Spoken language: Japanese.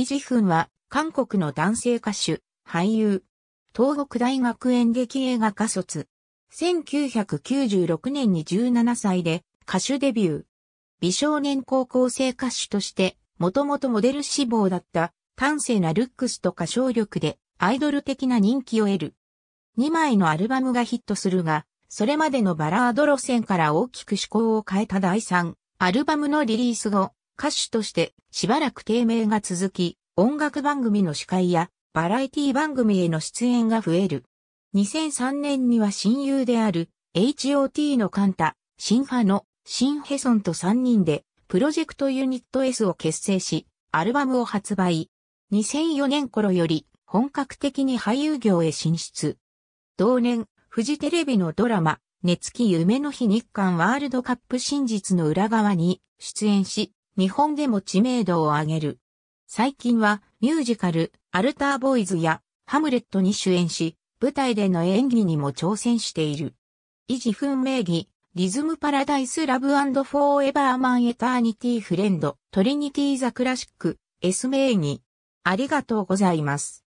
イ・ジフンは、韓国の男性歌手、俳優、東北大学演劇映画科卒。1996年に17歳で歌手デビュー。美少年高校生歌手として、もともとモデル志望だった端正なルックスと歌唱力でアイドル的な人気を得る。2枚のアルバムがヒットするが、それまでのバラード路線から大きく思考を変えた第3アルバムのリリース後、歌手としてしばらく低迷が続き、音楽番組の司会やバラエティ番組への出演が増える。2003年には親友である HOT のカンタ、シンファのシンヘソンと3人でプロジェクトユニット S を結成し、アルバムを発売。2004年頃より本格的に俳優業へ進出。同年、フジテレビのドラマ、熱き夢の日日韓ワールドカップ真実の裏側に出演し、日本でも知名度を上げる。最近はミュージカル、アルターボーイズやハムレットに主演し、舞台での演技にも挑戦している。維持分名義、リズムパラダイスラブフォーエバーマンエターニティフレンド、トリニティザクラシック、S 名義。ありがとうございます。